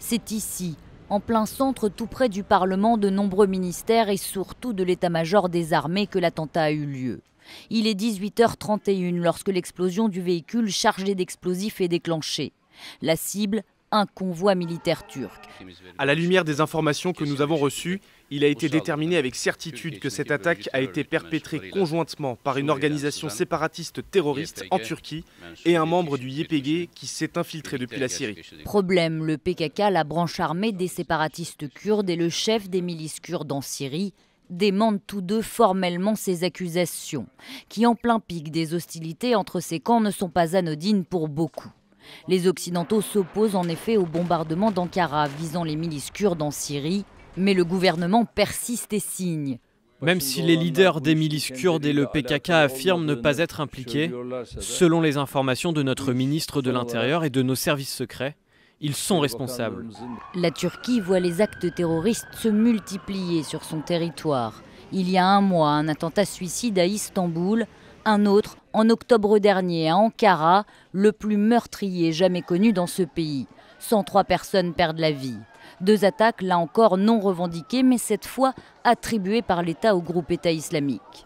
C'est ici, en plein centre, tout près du Parlement, de nombreux ministères et surtout de l'état-major des armées que l'attentat a eu lieu. Il est 18h31 lorsque l'explosion du véhicule chargé d'explosifs est déclenchée. La cible, un convoi militaire turc. À la lumière des informations que nous avons reçues, il a été déterminé avec certitude que cette attaque a été perpétrée conjointement par une organisation séparatiste terroriste en Turquie et un membre du YPG qui s'est infiltré depuis la Syrie. Problème, le PKK, la branche armée des séparatistes kurdes et le chef des milices kurdes en Syrie, démentent tous deux formellement ces accusations, qui en plein pic des hostilités entre ces camps ne sont pas anodines pour beaucoup. Les Occidentaux s'opposent en effet au bombardement d'Ankara visant les milices kurdes en Syrie, mais le gouvernement persiste et signe. Même si les leaders des milices kurdes et le PKK affirment ne pas être impliqués, selon les informations de notre ministre de l'Intérieur et de nos services secrets, ils sont responsables. La Turquie voit les actes terroristes se multiplier sur son territoire. Il y a un mois, un attentat suicide à Istanbul un autre en octobre dernier à Ankara, le plus meurtrier jamais connu dans ce pays. 103 personnes perdent la vie. Deux attaques, là encore non revendiquées, mais cette fois attribuées par l'État au groupe État islamique.